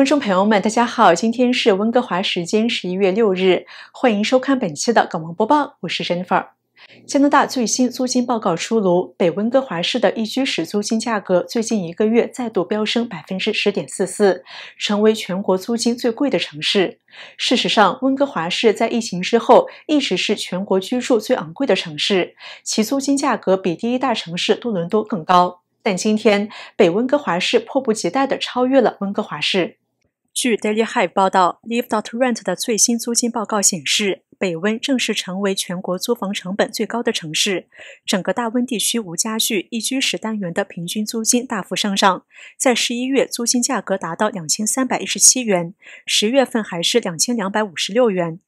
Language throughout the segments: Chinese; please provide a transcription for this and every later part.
观众朋友们，大家好，今天是温哥华时间十一月六日，欢迎收看本期的港闻播报，我是 e 粉。加拿大最新租金报告出炉，北温哥华市的一居室租金价格最近一个月再度飙升百分之十点四四，成为全国租金最贵的城市。事实上，温哥华市在疫情之后一直是全国居住最昂贵的城市，其租金价格比第一大城市多伦多更高。但今天，北温哥华市迫不及待地超越了温哥华市。据 Daily Hive 报道，Live Dot Rent 的最新租金报告显示，北温正式成为全国租房成本最高的城市。整个大温地区无家具一居室单元的平均租金大幅上涨，在十一月租金价格达到两千三百一十七元，十月份还是两千两百五十六元。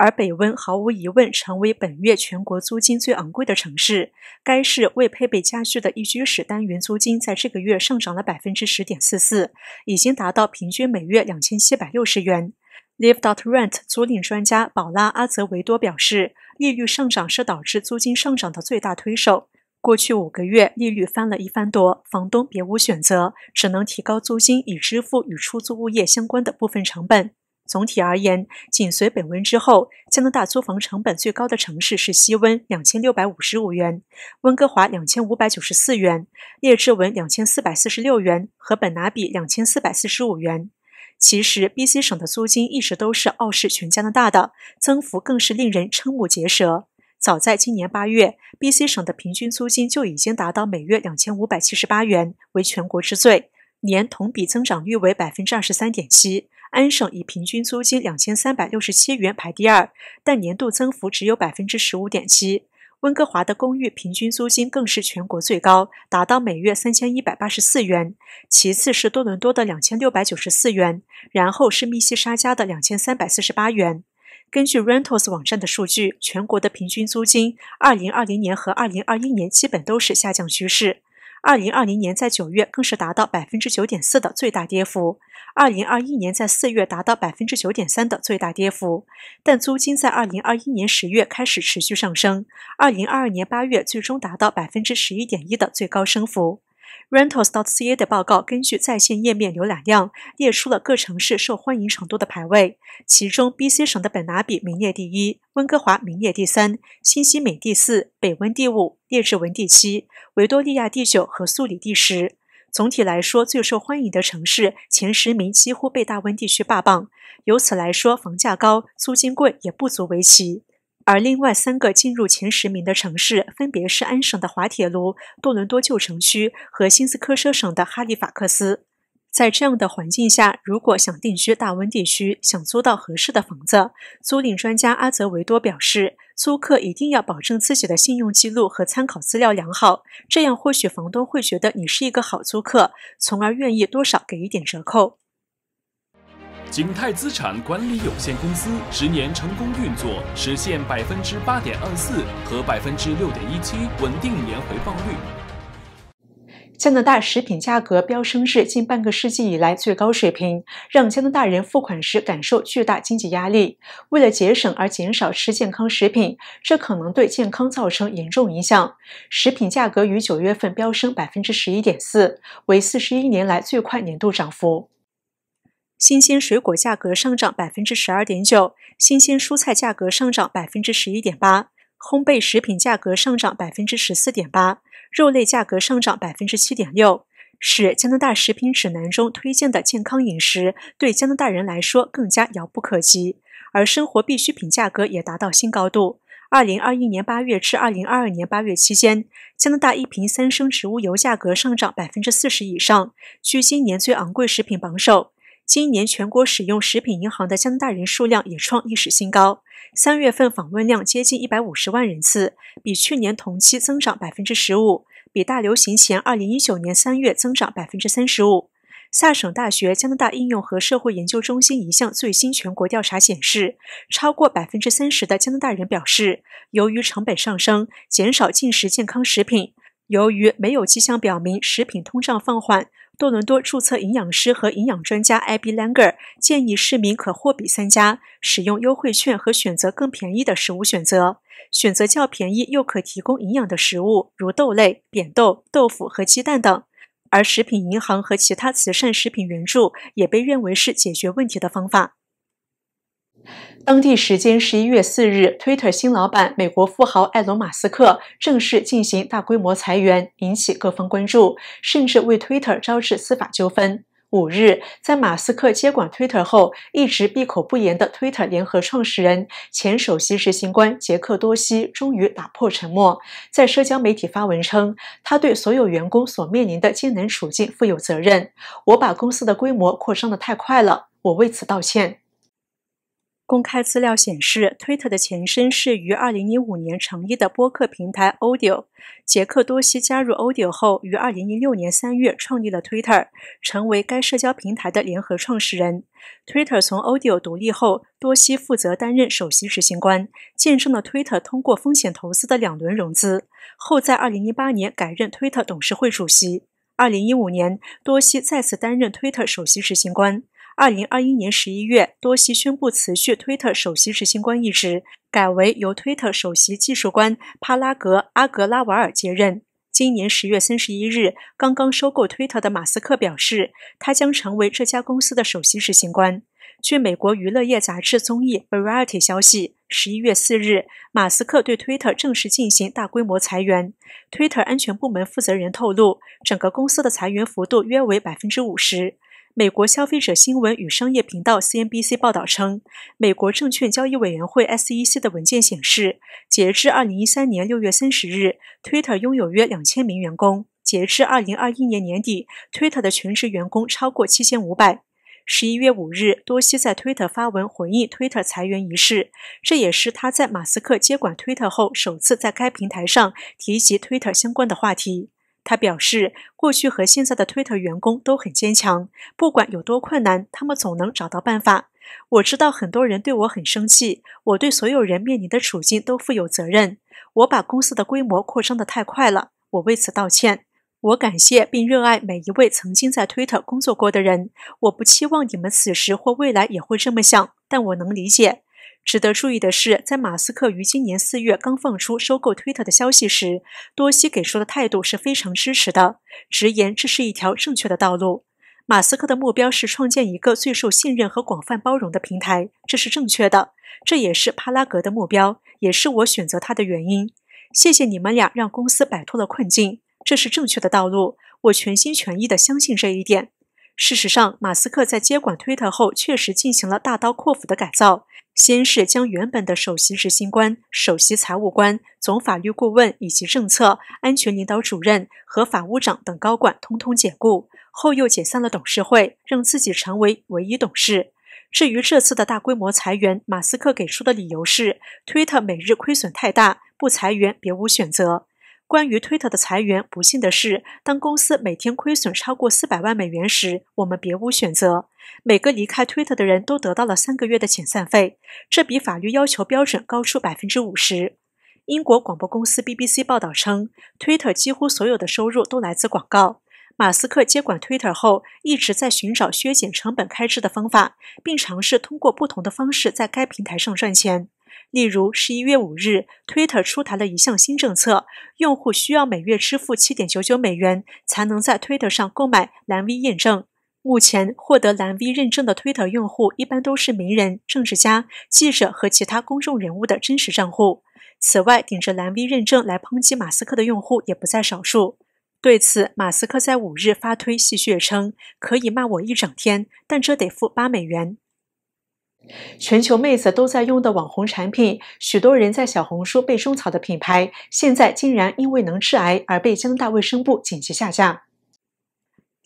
而北温毫无疑问成为本月全国租金最昂贵的城市。该市未配备家具的一居室单元租金在这个月上涨了百分之十点四四，已经达到平均每月两千七百六十元。Live Dot Rent 租赁专家宝拉·阿泽维多表示，利率上涨是导致租金上涨的最大推手。过去五个月，利率翻了一番多，房东别无选择，只能提高租金以支付与出租物业相关的部分成本。总体而言，紧随本温之后，加拿大租房成本最高的城市是西温，两千六百五十五元；温哥华两千五百九十四元；列治文两千四百四十六元；和本拿比两千四百四十五元。其实，B.C. 省的租金一直都是傲视全加拿大的，增幅更是令人瞠目结舌。早在今年八月，B.C. 省的平均租金就已经达到每月两千五百七十八元，为全国之最，年同比增长率为百分之二十三点七。安省以平均租金两千三百六十七元排第二，但年度增幅只有百分之十五点七。温哥华的公寓平均租金更是全国最高，达到每月三千一百八十四元。其次是多伦多的两千六百九十四元，然后是密西沙加的两千三百四十八元。根据 Rentals 网站的数据，全国的平均租金，二零二零年和二零二一年基本都是下降趋势。二零二零年在九月更是达到百分之九点四的最大跌幅，二零二一年在四月达到百分之九点三的最大跌幅，但租金在二零二一年十月开始持续上升，二零二二年八月最终达到百分之十一点一的最高升幅。Rentals.ca 的报告根据在线页面浏览量，列出了各城市受欢迎程度的排位。其中，BC 省的本拿比名列第一，温哥华名列第三，新西美第四，北温第五，列治文第七，维多利亚第九和素里第十。总体来说，最受欢迎的城市前十名几乎被大温地区霸榜。由此来说，房价高，租金贵也不足为奇。而另外三个进入前十名的城市，分别是安省的滑铁卢、多伦多旧城区和新斯科舍省的哈利法克斯。在这样的环境下，如果想定居大温地区，想租到合适的房子，租赁专家阿泽维多表示，租客一定要保证自己的信用记录和参考资料良好，这样或许房东会觉得你是一个好租客，从而愿意多少给一点折扣。景泰资产管理有限公司十年成功运作，实现百分之八点二四和百分之六点一七稳定年回报率。加拿大食品价格飙升至近半个世纪以来最高水平，让加拿大人付款时感受巨大经济压力。为了节省而减少吃健康食品，这可能对健康造成严重影响。食品价格于九月份飙升百分之十一点四，为四十一年来最快年度涨幅。新鲜水果价格上涨百分之十二点九，新鲜蔬菜价格上涨百分之十一点八，烘焙食品价格上涨百分之十四点八，肉类价格上涨百分之七点六，使加拿大食品指南中推荐的健康饮食对加拿大人来说更加遥不可及。而生活必需品价格也达到新高度。二零二一年八月至二零二二年八月期间，加拿大一瓶三升植物油价格上涨百分之四十以上，居今年最昂贵食品榜首。今年全国使用食品银行的加拿大人数量也创历史新高，三月份访问量接近一百五十万人次，比去年同期增长百分之十五，比大流行前二零一九年三月增长百分之三十五。萨省大学加拿大应用和社会研究中心一项最新全国调查显示，超过百分之三十的加拿大人表示，由于成本上升，减少进食健康食品；由于没有迹象表明食品通胀放缓。多伦多注册营养师和营养专家 a b Langer 建议市民可货比三家，使用优惠券和选择更便宜的食物选择，选择较便宜又可提供营养的食物，如豆类、扁豆、豆腐和鸡蛋等。而食品银行和其他慈善食品援助也被认为是解决问题的方法。当地时间十一月四日，Twitter 新老板、美国富豪埃隆·马斯克正式进行大规模裁员，引起各方关注，甚至为 Twitter 招致司法纠纷。五日，在马斯克接管 Twitter 后，一直闭口不言的 Twitter 联合创始人、前首席执行官杰克·多西终于打破沉默，在社交媒体发文称，他对所有员工所面临的艰难处境负有责任：“我把公司的规模扩张得太快了，我为此道歉。”公开资料显示，Twitter 的前身是于2015年成立的播客平台 Audio。杰克多西加入 Audio 后，于2016年3月创立了 Twitter，成为该社交平台的联合创始人。Twitter 从 Audio 独立后，多西负责担任首席执行官，见证了 Twitter 通过风险投资的两轮融资。后在2018年改任 Twitter 董事会主席。2015年，多西再次担任 Twitter 首席执行官。二零二一年十一月，多西宣布辞去推特首席执行官一职，改为由推特首席技术官帕拉格·阿格拉瓦尔接任。今年十月三十一日，刚刚收购推特的马斯克表示，他将成为这家公司的首席执行官。据美国娱乐业杂志《综艺》（Variety） 消息，十一月四日，马斯克对推特正式进行大规模裁员。推特安全部门负责人透露，整个公司的裁员幅度约为百分之五十。美国消费者新闻与商业频道 CNBC 报道称，美国证券交易委员会 SEC 的文件显示，截至二零一三年六月三十日，Twitter 拥有约两千名员工；截至二零二一年年底，Twitter 的全职员工超过七千五百。十一月五日，多西在 Twitter 发文回应 Twitter 裁员一事，这也是他在马斯克接管 Twitter 后首次在该平台上提及 Twitter 相关的话题。他表示，过去和现在的 Twitter 员工都很坚强，不管有多困难，他们总能找到办法。我知道很多人对我很生气，我对所有人面临的处境都负有责任。我把公司的规模扩张得太快了，我为此道歉。我感谢并热爱每一位曾经在 Twitter 工作过的人。我不期望你们此时或未来也会这么想，但我能理解。值得注意的是，在马斯克于今年四月刚放出收购推特的消息时，多西给出的态度是非常支持的，直言这是一条正确的道路。马斯克的目标是创建一个最受信任和广泛包容的平台，这是正确的，这也是帕拉格的目标，也是我选择他的原因。谢谢你们俩让公司摆脱了困境，这是正确的道路，我全心全意的相信这一点。事实上，马斯克在接管推特后确实进行了大刀阔斧的改造。先是将原本的首席执行官、首席财务官、总法律顾问以及政策安全领导主任和法务长等高管通通解雇，后又解散了董事会，让自己成为唯一董事。至于这次的大规模裁员，马斯克给出的理由是，推特每日亏损太大，不裁员别无选择。关于推特的裁员，不幸的是，当公司每天亏损超过四百万美元时，我们别无选择。每个离开推特的人都得到了三个月的遣散费，这比法律要求标准高出百分之五十。英国广播公司 BBC 报道称，推特几乎所有的收入都来自广告。马斯克接管推特后，一直在寻找削减成本开支的方法，并尝试通过不同的方式在该平台上赚钱。例如，十一月五日，Twitter 出台了一项新政策，用户需要每月支付七点九九美元，才能在 Twitter 上购买蓝 V 验证。目前，获得蓝 V 认证的 Twitter 用户一般都是名人、政治家、记者和其他公众人物的真实账户。此外，顶着蓝 V 认证来抨击马斯克的用户也不在少数。对此，马斯克在五日发推戏谑称：“可以骂我一整天，但这得付八美元。”全球妹子都在用的网红产品，许多人在小红书被种草的品牌，现在竟然因为能致癌而被加拿大卫生部紧急下架。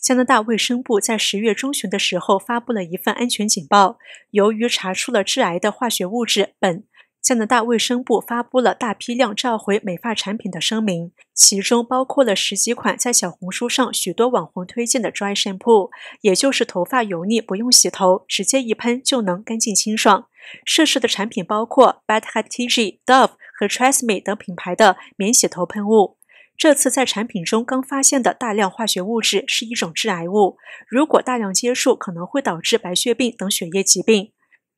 加拿大卫生部在十月中旬的时候发布了一份安全警报，由于查出了致癌的化学物质苯。加拿大卫生部发布了大批量召回美发产品的声明，其中包括了十几款在小红书上许多网红推荐的 dry shampoo，也就是头发油腻不用洗头，直接一喷就能干净清爽。涉事的产品包括 Bad Head T G Dove 和 Tresemme 等品牌的免洗头喷雾。这次在产品中刚发现的大量化学物质是一种致癌物，如果大量接触可能会导致白血病等血液疾病。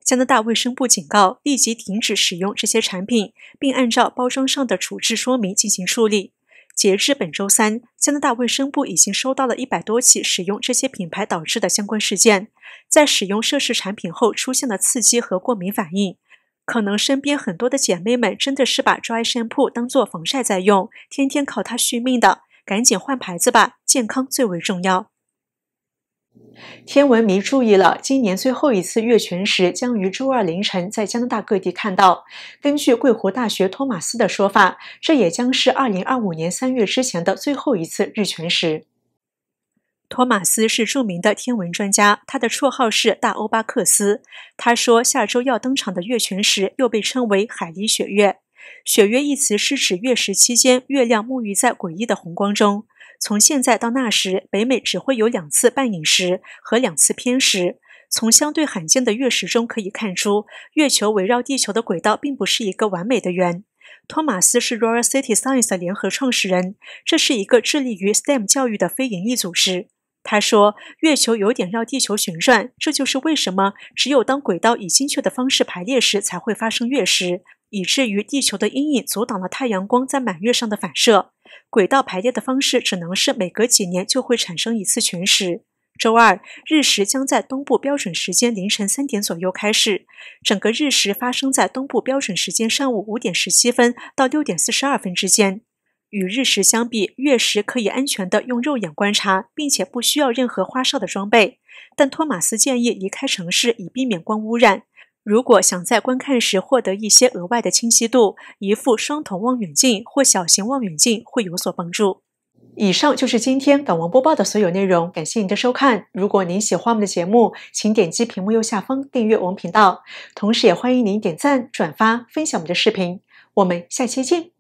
加拿大卫生部警告，立即停止使用这些产品，并按照包装上的处置说明进行处理。截至本周三，加拿大卫生部已经收到了一百多起使用这些品牌导致的相关事件，在使用涉事产品后出现了刺激和过敏反应。可能身边很多的姐妹们真的是把 Dry s h a m p o o 当做防晒在用，天天靠它续命的，赶紧换牌子吧，健康最为重要。天文迷注意了，今年最后一次月全食将于周二凌晨在加拿大各地看到。根据桂湖大学托马斯的说法，这也将是2025年3月之前的最后一次日全食。托马斯是著名的天文专家，他的绰号是“大欧巴克斯”。他说，下周要登场的月全食又被称为“海狸雪月”，“雪月”一词是指月食期间月亮沐浴在诡异的红光中。从现在到那时，北美只会有两次半影时和两次偏食。从相对罕见的月食中可以看出，月球围绕地球的轨道并不是一个完美的圆。托马斯是 Royal City Science 联合创始人，这是一个致力于 STEM 教育的非营利组织。他说：“月球有点绕地球旋转，这就是为什么只有当轨道以精确的方式排列时才会发生月食，以至于地球的阴影阻挡了太阳光在满月上的反射。”轨道排列的方式只能是每隔几年就会产生一次全食。周二日食将在东部标准时间凌晨三点左右开始，整个日食发生在东部标准时间上午五点十七分到六点四十二分之间。与日食相比，月食可以安全地用肉眼观察，并且不需要任何花哨的装备。但托马斯建议离开城市以避免光污染。如果想在观看时获得一些额外的清晰度，一副双筒望远镜或小型望远镜会有所帮助。以上就是今天港闻播报的所有内容，感谢您的收看。如果您喜欢我们的节目，请点击屏幕右下方订阅我们频道，同时也欢迎您点赞、转发、分享我们的视频。我们下期见。